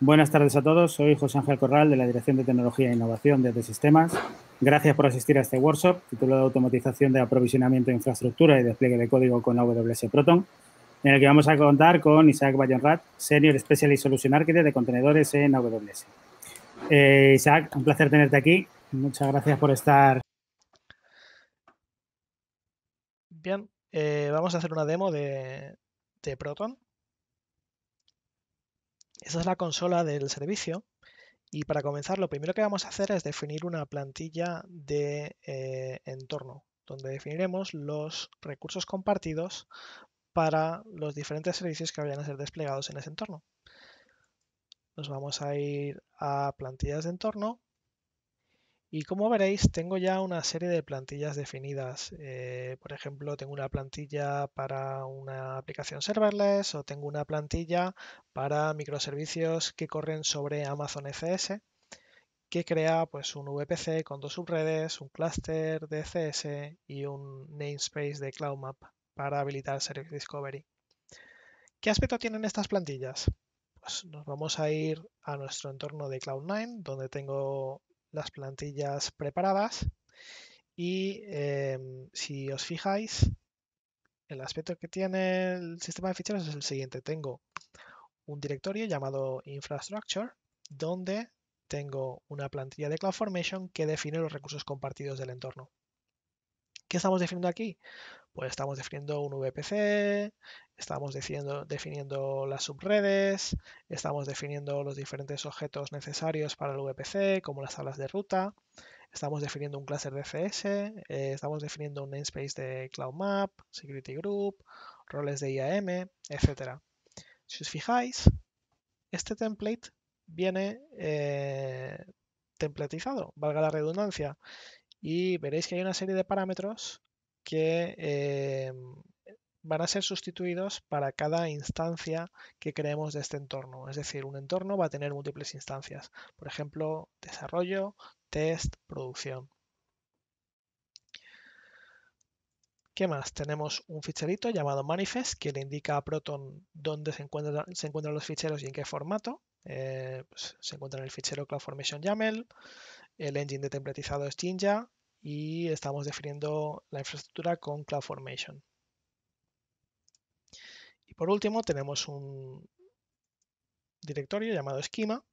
Buenas tardes a todos, soy José Ángel Corral de la Dirección de Tecnología e Innovación de Sistemas. Gracias por asistir a este workshop titulado Automatización de aprovisionamiento de infraestructura y despliegue de código con AWS Proton, en el que vamos a contar con Isaac Bayonrat, Senior Specialist Solution Architect de contenedores en AWS. Eh, Isaac, un placer tenerte aquí. Muchas gracias por estar. Bien, eh, vamos a hacer una demo de Proton. Esta es la consola del servicio y para comenzar lo primero que vamos a hacer es definir una plantilla de eh, entorno donde definiremos los recursos compartidos para los diferentes servicios que vayan a ser desplegados en ese entorno. Nos vamos a ir a plantillas de entorno y como veréis, tengo ya una serie de plantillas definidas. Eh, por ejemplo, tengo una plantilla para una aplicación serverless o tengo una plantilla para microservicios que corren sobre Amazon ECS que crea pues, un VPC con dos subredes, un clúster de ECS y un namespace de CloudMap para habilitar Service Discovery. ¿Qué aspecto tienen estas plantillas? Pues nos vamos a ir a nuestro entorno de Cloud9, donde tengo las plantillas preparadas y em, si os fijáis, el aspecto que tiene el sistema de ficheros es el siguiente. Tengo un directorio llamado infrastructure donde tengo una plantilla de CloudFormation que define los recursos compartidos del entorno. ¿Qué estamos definiendo aquí? Pues estamos definiendo un VPC, estamos definiendo, las subredes, estamos definiendo los diferentes objetos necesarios para el VPC, como las tablas de ruta, estamos definiendo un clúster de CS, eh, estamos definiendo un namespace de Cloud Map, Security Group, roles de IAM, etc. Si os fijáis, este template viene eh, templatizado, valga la redundancia y veréis que hay una serie de parámetros que eh, van a ser sustituidos para cada instancia que creemos de este entorno. Es decir, un entorno va a tener múltiples instancias. Por ejemplo, desarrollo, test, producción. ¿Qué más? Tenemos un ficherito llamado manifest que le indica a Proton dónde se, se encuentran los ficheros y en qué formato. Eh, pues, se encuentra en el fichero CloudFormation el engine de templatizado es Jinja y estamos definiendo la infraestructura con CloudFormation. Y por último tenemos un directorio llamado esquema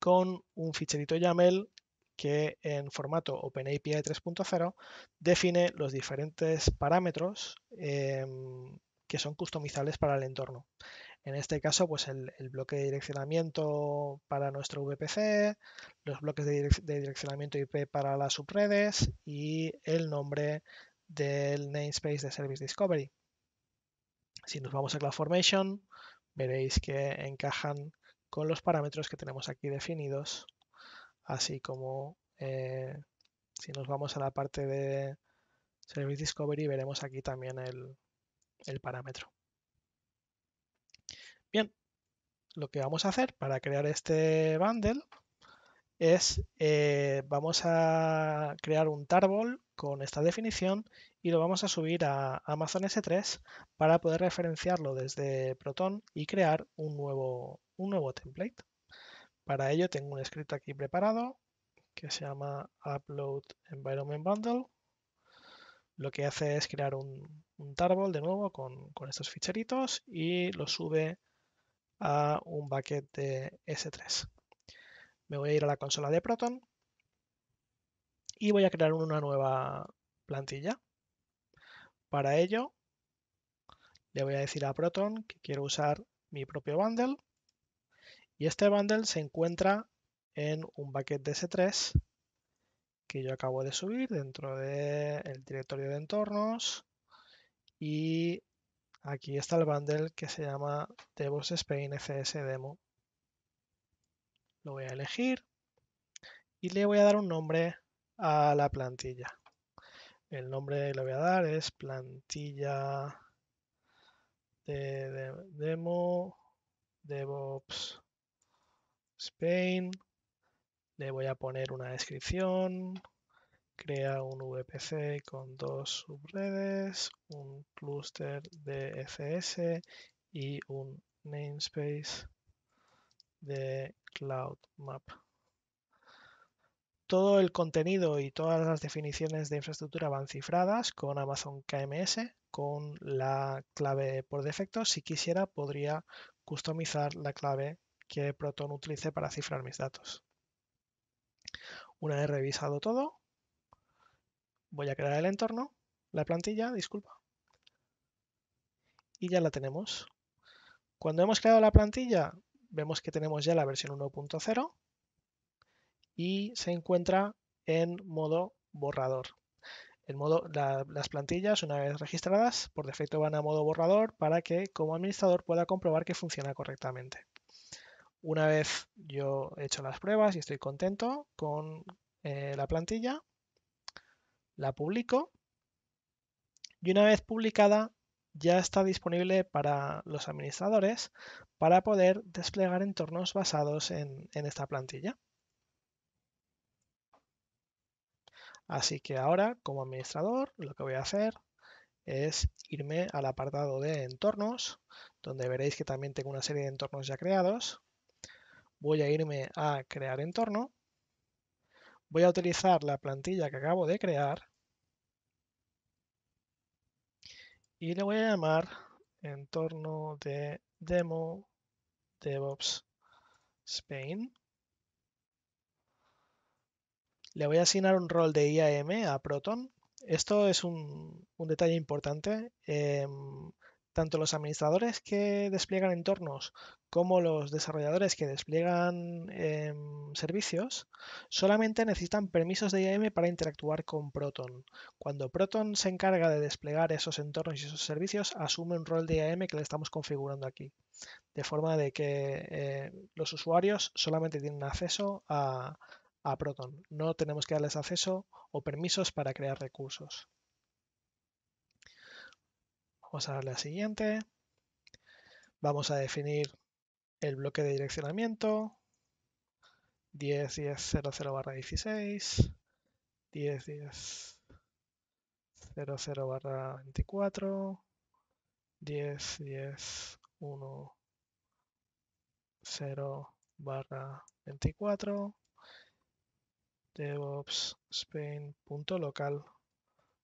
con un ficherito YAML que en formato OpenAPI 3.0 define los diferentes parámetros em, que son customizables para el entorno. En este caso, pues el, bloque de direccionamiento para nuestro VPC, los bloques de, direccionamiento IP para las subredes y el nombre del namespace de Service Discovery. Si nos vamos a la formation, veréis que encajan con los parámetros que tenemos aquí definidos, así como eh, si nos vamos a la parte de Service Discovery, veremos aquí también el, el parámetro. Bien, lo que vamos a hacer para crear este bundle es eh, vamos a crear un tarball con esta definición y lo vamos a subir a Amazon S3 para poder referenciarlo desde Proton y crear un nuevo, un nuevo template. Para ello tengo un script aquí preparado que se llama Upload Environment Bundle. Lo que hace es crear un, un tarbol de nuevo con, estos ficheritos y lo sube a un bucket de S3. Me voy a ir a la consola de Proton y voy a crear una nueva plantilla. Para ello le voy a decir a Proton que quiero usar mi propio bundle y este bundle se encuentra en un bucket de S3 que yo acabo de subir dentro del el directorio de entornos y aquí está el bundle que se llama DevOps Spain FS Demo. Lo voy a elegir y le voy a dar un nombre a la plantilla. El nombre que le voy a dar es plantilla de demo DevOps Spain. Le voy a poner una descripción, Crea un VPC con dos subredes, un clúster de FS y un namespace de Cloud Map. Todo el contenido y todas las definiciones de infraestructura van cifradas con Amazon KMS, con la clave por defecto. Si quisiera, podría customizar la clave que Proton utilice para cifrar mis datos. Una vez revisado todo, Voy a crear el entorno, la plantilla, disculpa. Y ya la tenemos. Cuando hemos creado la plantilla, vemos que tenemos ya la versión 1.0 y se encuentra en modo borrador. El modo, las plantillas, una vez registradas, por defecto van a modo borrador para que como administrador pueda comprobar que funciona correctamente. Una vez yo he hecho las pruebas y estoy contento con eh, la plantilla, la publico y una vez publicada ya está disponible para los administradores para poder desplegar entornos basados en, en esta plantilla. Así que ahora, como administrador, lo que voy a hacer es irme al apartado de entornos, donde veréis que también tengo una serie de entornos ya creados. Voy a irme a crear entorno. Voy a utilizar la plantilla que acabo de crear y le voy a llamar entorno de demo DevOps Spain. Le voy a asignar un rol de IAM a Proton. Esto es un, detalle importante. Em, tanto los administradores que despliegan entornos como los desarrolladores que despliegan em, servicios solamente necesitan permisos de IAM para interactuar con Proton. Cuando Proton se encarga de desplegar esos entornos y esos servicios, asume un rol de IAM que le estamos configurando aquí, de forma de que eh, los usuarios solamente tienen acceso a Proton. No tenemos que darles acceso o permisos para crear recursos. Vamos a darle a siguiente. Vamos a definir el bloque de direccionamiento. 10, 10, 0, 0 barra 16. 10, 10, 0, 0 barra 24. 10, 10, 1, 0 barra 24 devopsspain.local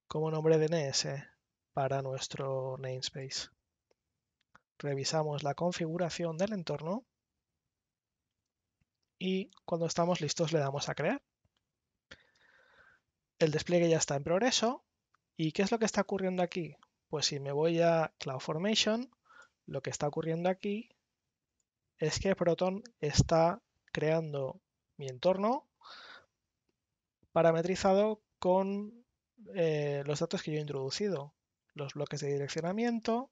como nombre DNS para nuestro namespace. Revisamos la configuración del entorno y cuando estamos listos le damos a crear. El despliegue ya está en progreso y ¿qué es lo que está ocurriendo aquí? Pues si me voy a CloudFormation, lo que está ocurriendo aquí es que Proton está creando mi entorno parametrizado con eh, los datos que yo he introducido los bloques de direccionamiento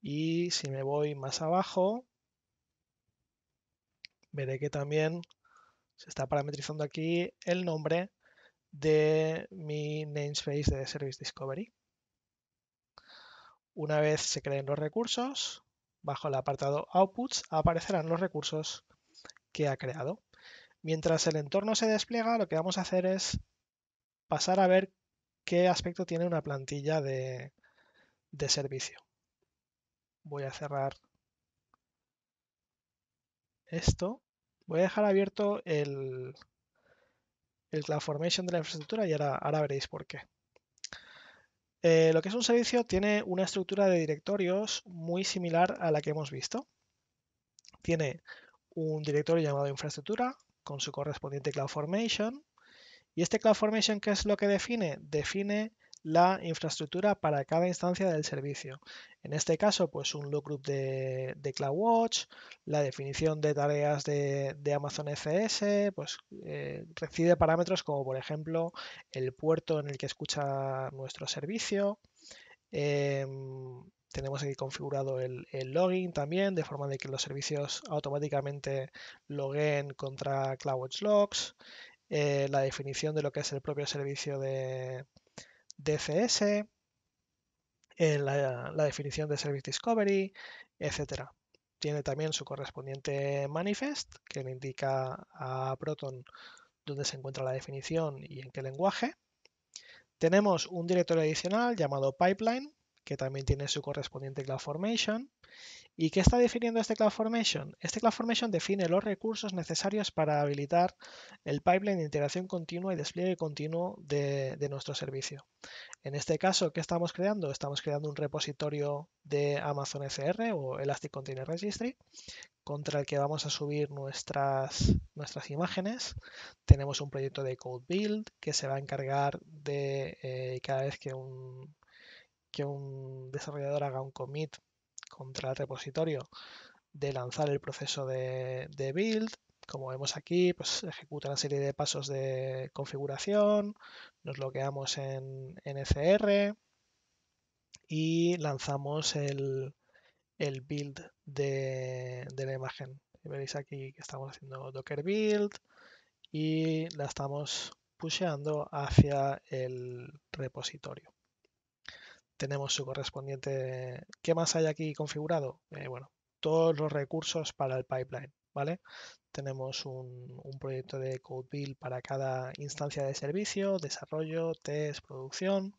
y si me voy más abajo, veré que también se está parametrizando aquí el nombre de mi namespace de Service Discovery. Una vez se creen los recursos, bajo el apartado Outputs aparecerán los recursos que ha creado. Mientras el entorno se despliega, lo que vamos a hacer es pasar a ver qué aspecto tiene una plantilla de, servicio. Voy a cerrar esto. Voy a dejar abierto el, CloudFormation de la infraestructura y ahora, veréis por qué. Eh, lo que es un servicio tiene una estructura de directorios muy similar a la que hemos visto. Tiene un directorio llamado infraestructura con su correspondiente CloudFormation. Y este CloudFormation ¿qué es lo que define? Define la infraestructura para cada instancia del servicio. En este caso, pues un look group de, CloudWatch, la definición de tareas de, Amazon ECS, pues eh, recibe parámetros como por ejemplo el puerto en el que escucha nuestro servicio. Em, tenemos aquí configurado el, el, login también, de forma de que los servicios automáticamente loguen contra CloudWatch Logs. Eh, la definición de lo que es el propio servicio de DCS, eh, la, la, definición de Service Discovery, etc. Tiene también su correspondiente manifest que le indica a Proton dónde se encuentra la definición y en qué lenguaje. Tenemos un directorio adicional llamado pipeline que también tiene su correspondiente CloudFormation ¿Y qué está definiendo este CloudFormation? Este CloudFormation define los recursos necesarios para habilitar el pipeline de integración continua y despliegue continuo de, nuestro servicio. En este caso, ¿qué estamos creando? Estamos creando un repositorio de Amazon ECR o Elastic Container Registry contra el que vamos a subir nuestras, imágenes. Tenemos un proyecto de Code Build que se va a encargar de eh, cada vez que que un desarrollador haga un commit contra el repositorio de lanzar el proceso de, build. Como vemos aquí, pues ejecuta una serie de pasos de configuración, nos bloqueamos en NCR e y lanzamos el, build de, de, la imagen. veis aquí que estamos haciendo Docker build y la estamos pusheando hacia el repositorio tenemos su correspondiente. ¿Qué más hay aquí configurado? Eh, bueno, todos los recursos para el pipeline, ¿vale? Tenemos un, proyecto de code build para cada instancia de servicio, desarrollo, test, producción.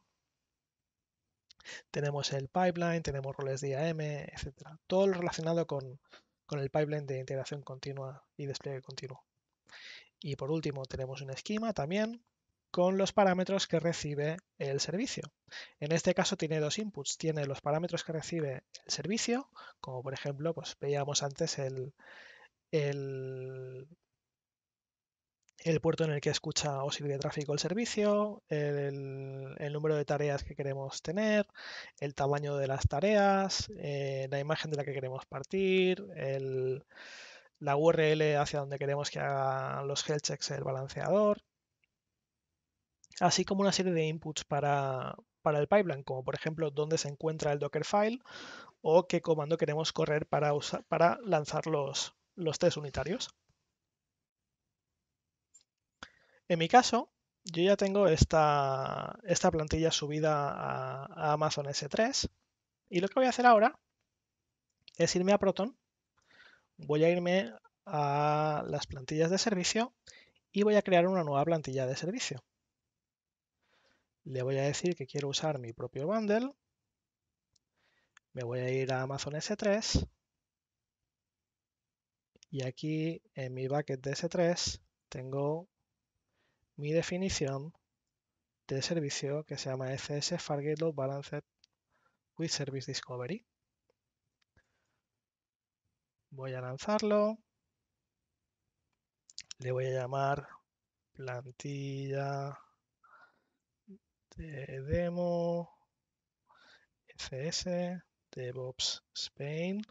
Tenemos el pipeline, tenemos roles de IAM, etcétera. Todo lo relacionado con, con el pipeline de integración continua y despliegue continuo. Y por último, tenemos un esquema también con los parámetros que recibe el servicio. En este caso tiene dos inputs, tiene los parámetros que recibe el servicio, como por ejemplo, pues veíamos antes el, el, puerto en el que escucha o sirve de tráfico el servicio, el, número de tareas que queremos tener, el tamaño de las tareas, eh, la imagen de la que queremos partir, el, la URL hacia donde queremos que haga los health checks el balanceador, así como una serie de inputs para, el pipeline, como por ejemplo dónde se encuentra el Dockerfile o qué comando queremos correr para, para lanzar los, los test unitarios. En mi caso, yo ya tengo esta, esta plantilla subida a, Amazon S3 y lo que voy a hacer ahora es irme a Proton, voy a irme a las plantillas de servicio y voy a crear una nueva plantilla de servicio. Le voy a decir que quiero usar mi propio bundle. Me voy a ir a Amazon S3. Y aquí en mi bucket de S3 tengo mi definición de servicio que se llama SS Fargate Load Balanced with Service Discovery. Voy a lanzarlo. Le voy a llamar plantilla demo fs DevOps Spain.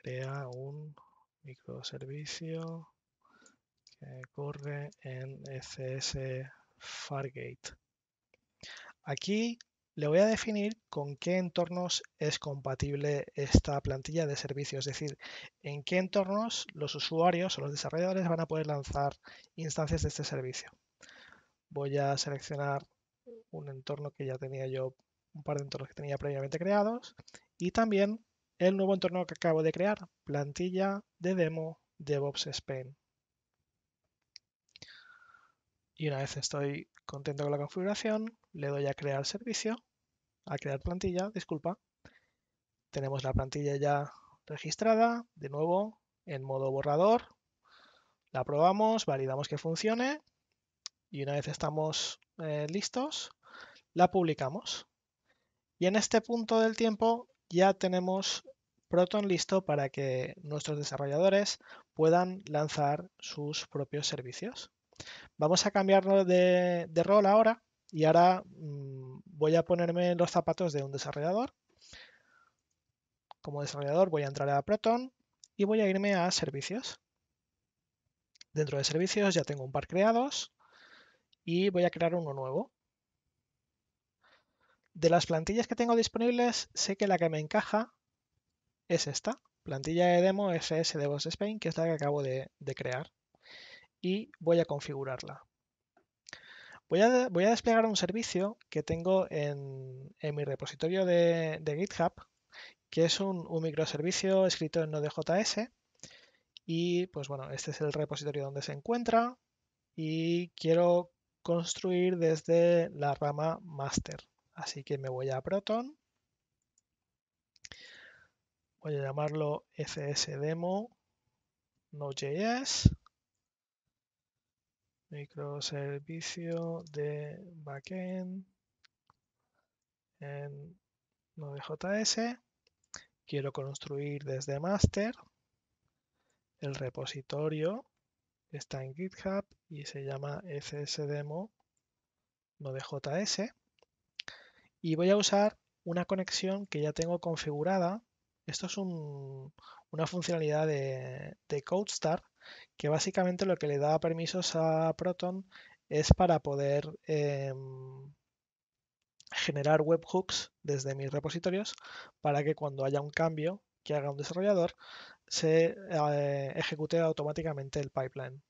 Crea un microservicio que corre en fs Fargate. Aquí le voy a definir con qué entornos es compatible esta plantilla de servicio, es decir, en qué entornos los usuarios o los desarrolladores van a poder lanzar instancias de este servicio voy a seleccionar un entorno que ya tenía yo, un par de entornos que tenía previamente creados y también el nuevo entorno que acabo de crear, plantilla de demo DevOps Spain. Y una vez estoy contento con la configuración, le doy a crear servicio, a crear plantilla, disculpa. Tenemos la plantilla ya registrada, de nuevo en modo borrador. La probamos, validamos que funcione y una vez estamos eh, listos, la publicamos. Y en este punto del tiempo ya tenemos Proton listo para que nuestros desarrolladores puedan lanzar sus propios servicios. Vamos a cambiarlo de, rol ahora y ahora mm, voy a ponerme los zapatos de un desarrollador. Como desarrollador voy a entrar a Proton y voy a irme a servicios. Dentro de servicios ya tengo un par creados y voy a crear uno nuevo. De las plantillas que tengo disponibles, sé que la que me encaja es esta, plantilla de demo SS de Boss Spain, que es la que acabo de, crear. Y voy a configurarla. Voy a, voy a, desplegar un servicio que tengo en, mi repositorio de, GitHub, que es un, microservicio escrito en Node.js. Y pues bueno, este es el repositorio donde se encuentra. Y quiero construir desde la rama master. Así que me voy a Proton. Voy a llamarlo fsdemo node.js. Microservicio de backend en Node.js. Quiero construir desde master el repositorio está en GitHub y se llama ssdemo node.js. Y voy a usar una conexión que ya tengo configurada. Esto es una funcionalidad de, CodeStar que básicamente lo que le da permisos a Proton es para poder em, generar webhooks desde mis repositorios para que cuando haya un cambio que haga un desarrollador, se eh, ejecute automáticamente el pipeline.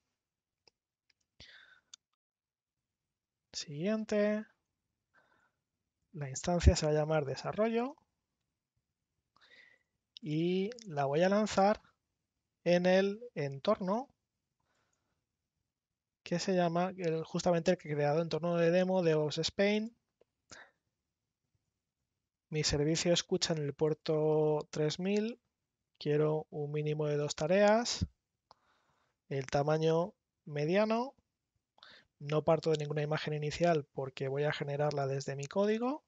Siguiente. La instancia se va a llamar desarrollo y la voy a lanzar en el entorno que se llama justamente el que he creado entorno de demo de os Spain. Mi servicio escucha en el puerto 3000 Quiero un mínimo de dos tareas, el tamaño mediano, no parto de ninguna imagen inicial porque voy a generarla desde mi código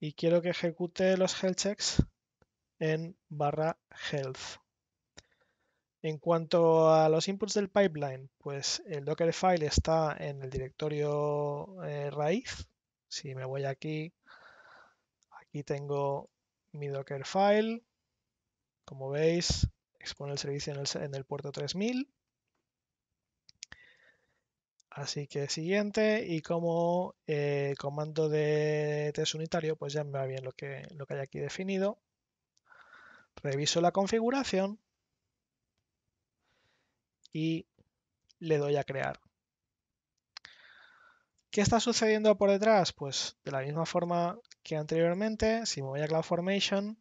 y quiero que ejecute los health checks en barra health. En cuanto a los inputs del pipeline, pues el Dockerfile está en el directorio eh, raíz. Si me voy aquí, aquí tengo mi Dockerfile. Como veis, expone el servicio en el, puerto 3000. Así que siguiente y como eh, comando de test unitario, pues ya me va bien lo que, lo que hay aquí definido. Reviso la configuración y le doy a crear. ¿Qué está sucediendo por detrás? Pues de la misma forma que anteriormente, si me voy a CloudFormation,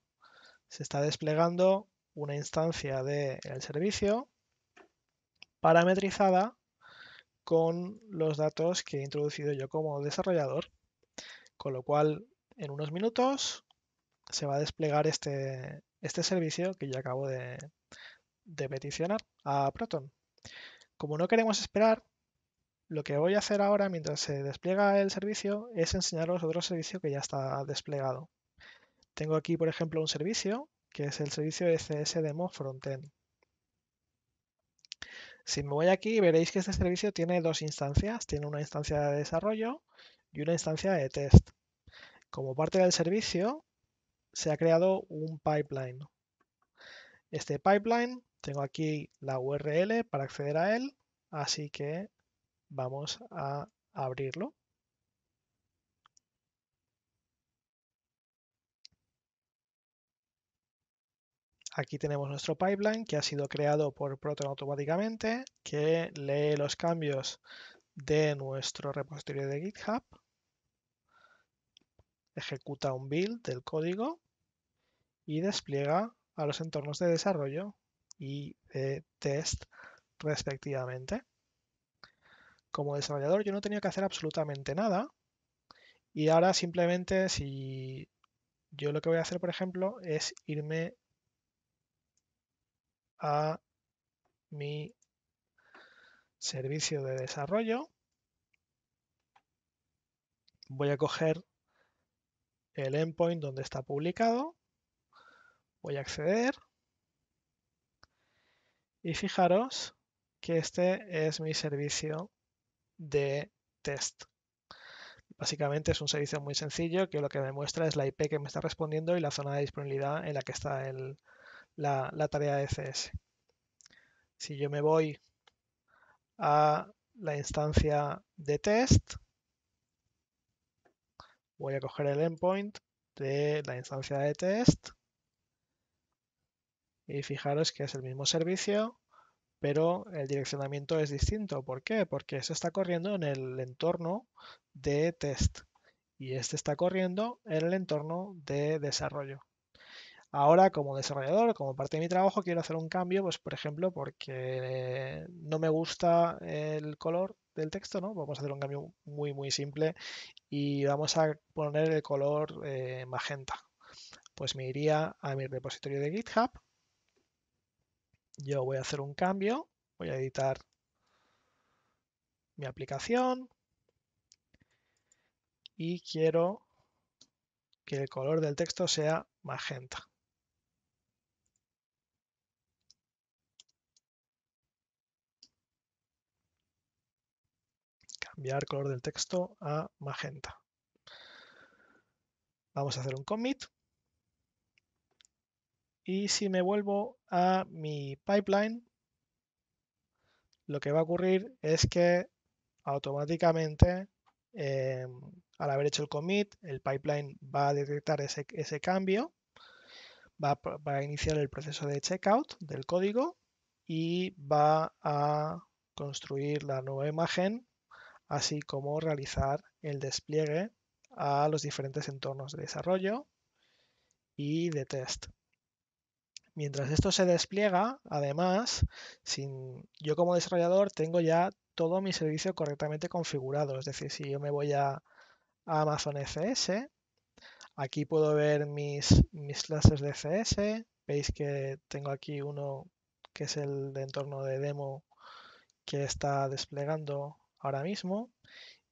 se está desplegando una instancia del servicio parametrizada con los datos que he introducido yo como desarrollador, con lo cual en unos minutos se va a desplegar este, este servicio que yo acabo de, de peticionar a Proton. Como no queremos esperar, lo que voy a hacer ahora mientras se despliega el servicio es enseñaros otro servicio que ya está desplegado. Tengo aquí, por ejemplo, un servicio que es el servicio CS Demo Frontend. Si me voy aquí, veréis que este servicio tiene dos instancias. Tiene una instancia de desarrollo y una instancia de test. Como parte del servicio, se ha creado un pipeline. Este pipeline, tengo aquí la URL para acceder a él, así que vamos a abrirlo. Aquí tenemos nuestro pipeline que ha sido creado por Proton automáticamente, que lee los cambios de nuestro repositorio de GitHub, ejecuta un build del código y despliega a los entornos de desarrollo y de test respectivamente como desarrollador yo no tenía que hacer absolutamente nada. Y ahora simplemente si yo lo que voy a hacer, por ejemplo, es irme a mi servicio de desarrollo. Voy a coger el endpoint donde está publicado. Voy a acceder. Y fijaros que este es mi servicio de test. Básicamente es un servicio muy sencillo que lo que me muestra es la IP que me está respondiendo y la zona de disponibilidad en la que está la, la tarea de CS. Si yo me voy a la instancia de test, voy a coger el endpoint de la instancia de test y fijaros que es el mismo servicio pero el direccionamiento es distinto. ¿Por qué? Porque eso está corriendo en el entorno de test y este está corriendo en el entorno de desarrollo. Ahora, como desarrollador, como parte de mi trabajo, quiero hacer un cambio, pues por ejemplo, porque no me gusta el color del texto, ¿no? Vamos a hacer un cambio muy, muy simple y vamos a poner el color eh, magenta. Pues me iría a mi repositorio de GitHub yo voy a hacer un cambio, voy a editar mi aplicación y quiero que el color del texto sea magenta. Cambiar color del texto a magenta. Vamos a hacer un commit y si me vuelvo a mi pipeline, lo que va a ocurrir es que automáticamente, eh, al haber hecho el commit, el pipeline va a detectar ese, cambio, va a iniciar el proceso de checkout del código y va a construir la nueva imagen, así como realizar el despliegue a los diferentes entornos de desarrollo y de test. Mientras esto se despliega, además, yo como desarrollador tengo ya todo mi servicio correctamente configurado. Es decir, si yo me voy a, Amazon ECS, aquí puedo ver mis, mis clases de e CS. Veis que tengo aquí uno que es el de entorno de demo que está desplegando ahora mismo.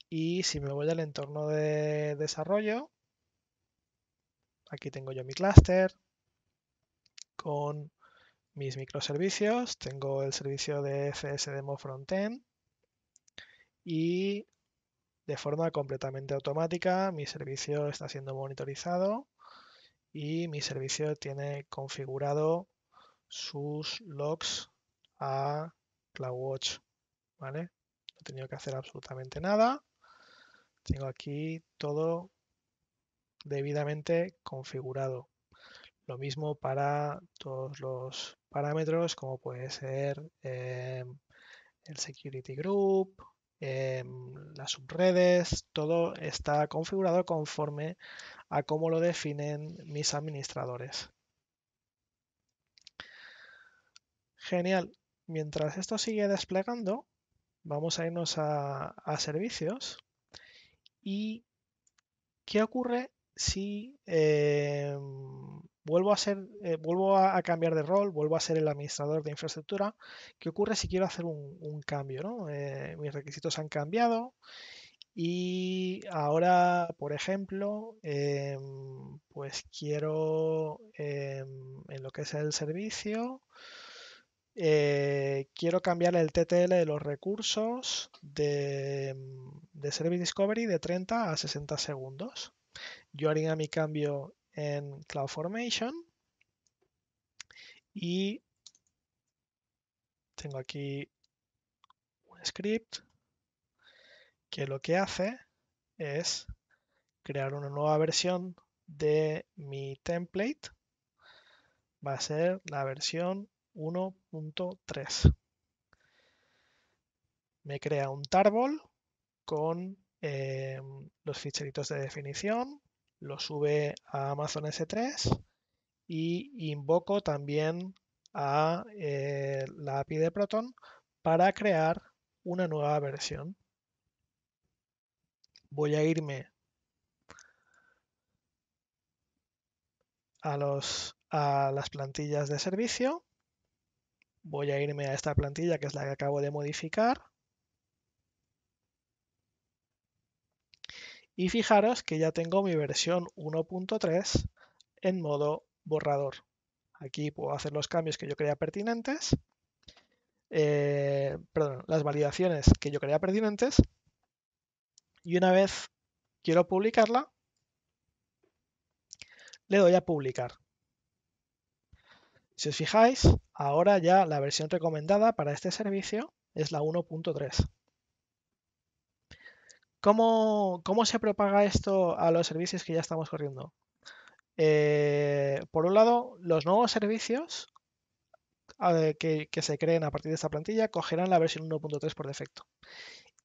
Y si me voy al entorno de desarrollo, aquí tengo yo mi clúster, con mis microservicios. Tengo el servicio de CS Demo Frontend y de forma completamente automática mi servicio está siendo monitorizado y mi servicio tiene configurado sus logs a CloudWatch. ¿vale? No he tenido que hacer absolutamente nada. Tengo aquí todo debidamente configurado. Lo mismo para todos los parámetros como puede ser eh, el security group, eh, las subredes, todo está configurado conforme a cómo lo definen mis administradores. Genial. Mientras esto sigue desplegando, vamos a irnos a, servicios. ¿Y qué ocurre si eh, vuelvo a ser, eh, vuelvo a, cambiar de rol, vuelvo a ser el administrador de infraestructura. ¿Qué ocurre si quiero hacer un, cambio? Eh, mis requisitos han cambiado y ahora, por ejemplo, em, pues quiero em, en lo que es el servicio. Eh, quiero cambiar el TTL de los recursos de, de Service Discovery de 30 a 60 segundos. Yo haría mi cambio en CloudFormation y tengo aquí un script que lo que hace es crear una nueva versión de mi template. Va a ser la versión 1.3. Me crea un tarball con eh, los ficheritos de definición, lo sube a Amazon S3 y invoco también a eh, la API de Proton para crear una nueva versión. Voy a irme a, los, a las plantillas de servicio. Voy a irme a esta plantilla que es la que acabo de modificar. Y fijaros que ya tengo mi versión 1.3 en modo borrador. Aquí puedo hacer los cambios que yo creía pertinentes, eh, perdón, las validaciones que yo crea pertinentes. Y una vez quiero publicarla, le doy a publicar. Si os fijáis, ahora ya la versión recomendada para este servicio es la 1.3. ¿Cómo, se propaga esto a los servicios que ya estamos corriendo? Eh, por un lado, los nuevos servicios que, se creen a partir de esta plantilla cogerán la versión 1.3 por defecto.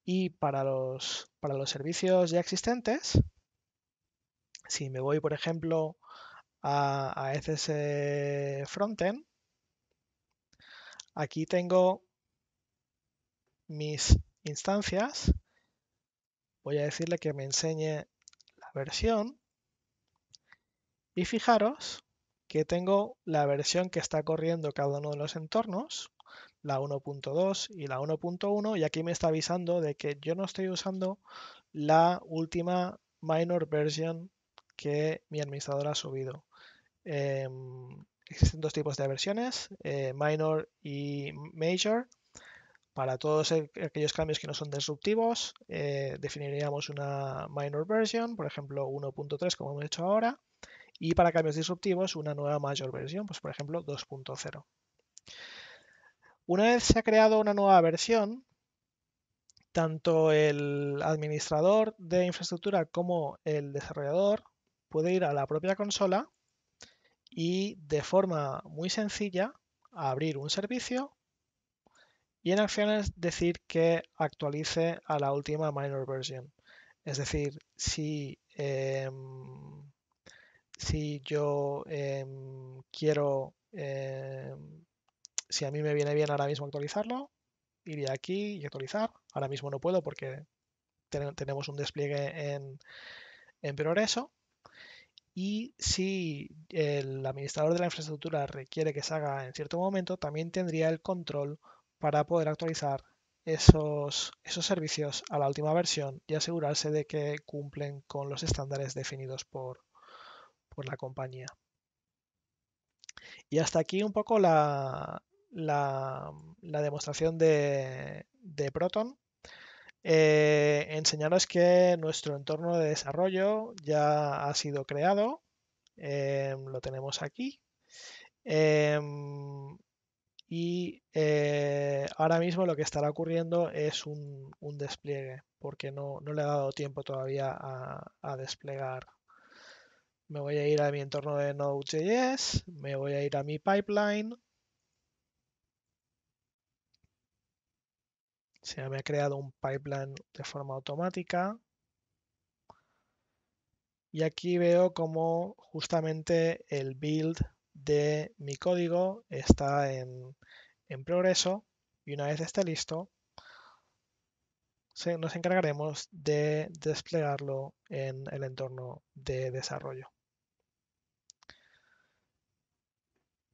Y para los, servicios ya existentes, si me voy, por ejemplo, a, a ECS Frontend, aquí tengo mis instancias voy a decirle que me enseñe la versión. Y fijaros que tengo la versión que está corriendo cada uno de los entornos, la 1.2 y la 1.1, y aquí me está avisando de que yo no estoy usando la última minor version que mi administrador ha subido. Em, existen dos tipos de versiones, eh, minor y major. Para todos aquellos cambios que no son disruptivos, eh, definiríamos una minor version, por ejemplo 1.3 como hemos hecho ahora, y para cambios disruptivos una nueva mayor versión, pues por ejemplo 2.0. Una vez se ha creado una nueva versión, tanto el administrador de infraestructura como el desarrollador puede ir a la propia consola y de forma muy sencilla abrir un servicio y en acciones decir que actualice a la última minor version. Es decir, si, em, si yo em, quiero, em, si a mí me viene bien ahora mismo actualizarlo, iría aquí y actualizar. Ahora mismo no puedo porque tenemos un despliegue en, en progreso. Y si el administrador de la infraestructura requiere que se haga en cierto momento, también tendría el control para poder actualizar esos, esos servicios a la última versión y asegurarse de que cumplen con los estándares definidos por, la compañía. Y hasta aquí un poco la, la, demostración de, Proton. Eh, enseñaros que nuestro entorno de desarrollo ya ha sido creado. Eh, lo tenemos aquí. Eh, y eh, ahora mismo lo que estará ocurriendo es un, despliegue, porque no, le ha dado tiempo todavía a, desplegar. Me voy a ir a mi entorno de Node.js, me voy a ir a mi pipeline. Se me ha creado un pipeline de forma automática. Y aquí veo como justamente el build de mi código está en, progreso y una vez esté listo, se, nos encargaremos de desplegarlo en el entorno de desarrollo.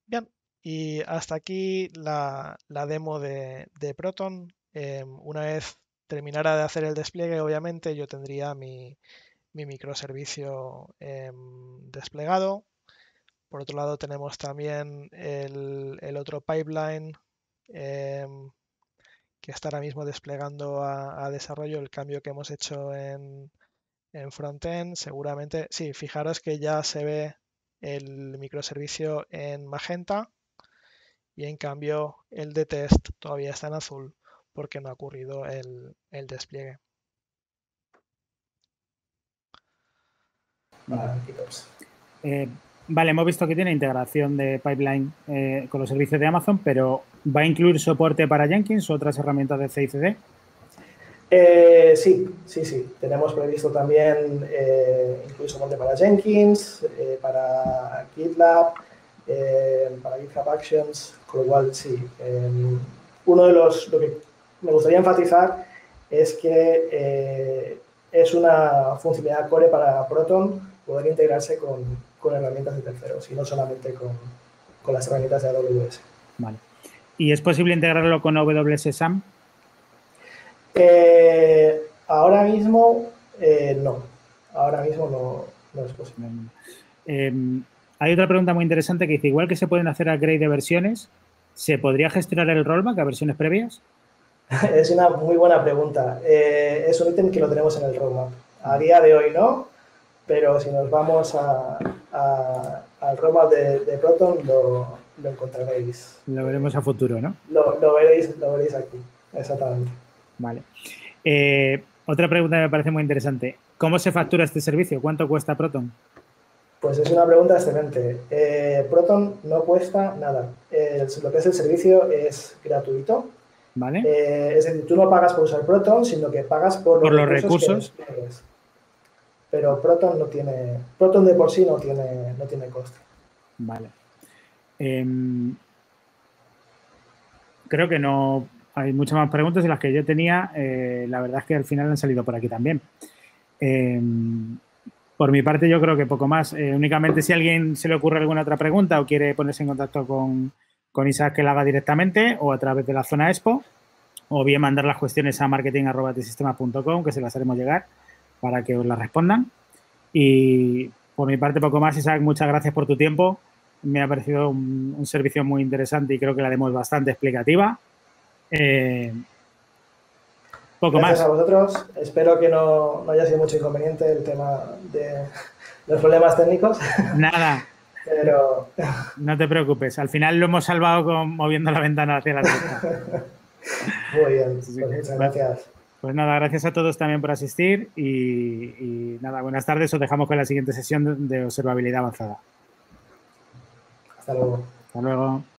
Bien, y hasta aquí la, demo de, Proton. Em, una vez terminara de hacer el despliegue, obviamente yo tendría mi, microservicio em, desplegado por otro lado, tenemos también el, otro pipeline em, que está ahora mismo desplegando a, desarrollo el cambio que hemos hecho en, frontend. Seguramente, sí, fijaros que ya se ve el microservicio en magenta y en cambio el de test todavía está en azul porque no ha ocurrido el, despliegue. Vale, Vale, hemos visto que tiene integración de pipeline eh, con los servicios de Amazon, pero ¿va a incluir soporte para Jenkins o otras herramientas de CICD? Eh, sí, sí, sí. Tenemos previsto también eh, incluir soporte para Jenkins, eh, para GitLab, para GitHub Actions, con lo cual sí. Em, uno de los, lo que me gustaría enfatizar es que es una funcionalidad core para Proton poder integrarse con, con herramientas de terceros y no solamente con, las herramientas de AWS. Vale. ¿Y es posible integrarlo con AWS SAM? Eh, ahora mismo eh, no. Ahora mismo no, es posible. Em, hay otra pregunta muy interesante que dice, igual que se pueden hacer upgrade de versiones, ¿se podría gestionar el rollback a versiones previas? es una muy buena pregunta. Eh, es un ítem que lo tenemos en el roadmap. A día de hoy no, pero si nos vamos al robot de, Proton lo, encontraréis. Lo veremos a futuro, ¿no? Lo, veréis, aquí, exactamente. Vale. Eh, otra pregunta que me parece muy interesante. ¿Cómo se factura este servicio? ¿Cuánto cuesta Proton? Pues es una pregunta excelente. Eh, Proton no cuesta nada. lo que es el servicio es gratuito. Vale. Eh, es decir, tú no pagas por usar Proton, sino que pagas por, los, recursos. que pero Proton no tiene, Proton de por sí no tiene, no tiene coste. Vale. Em, creo que no hay muchas más preguntas y las que yo tenía, eh, la verdad es que al final han salido por aquí también. Em, por mi parte, yo creo que poco más. Eh, únicamente si a alguien se le ocurre alguna otra pregunta o quiere ponerse en contacto con, con Isaac que la haga directamente o a través de la zona Expo, o bien mandar las cuestiones a marketing.com que se las haremos llegar para que os la respondan. Y por mi parte, poco más. Isaac, muchas gracias por tu tiempo. Me ha parecido un, servicio muy interesante y creo que la haremos bastante explicativa. Eh, poco gracias a vosotros. Espero que no, haya sido mucho inconveniente el tema de los problemas técnicos. Nada. Pero... No te preocupes. Al final lo hemos salvado moviendo la ventana hacia la derecha. Muy bien. Pues muchas gracias. Pues nada, gracias a todos también por asistir y, nada, buenas tardes. Os dejamos con la siguiente sesión de observabilidad avanzada. Hasta luego. Hasta luego.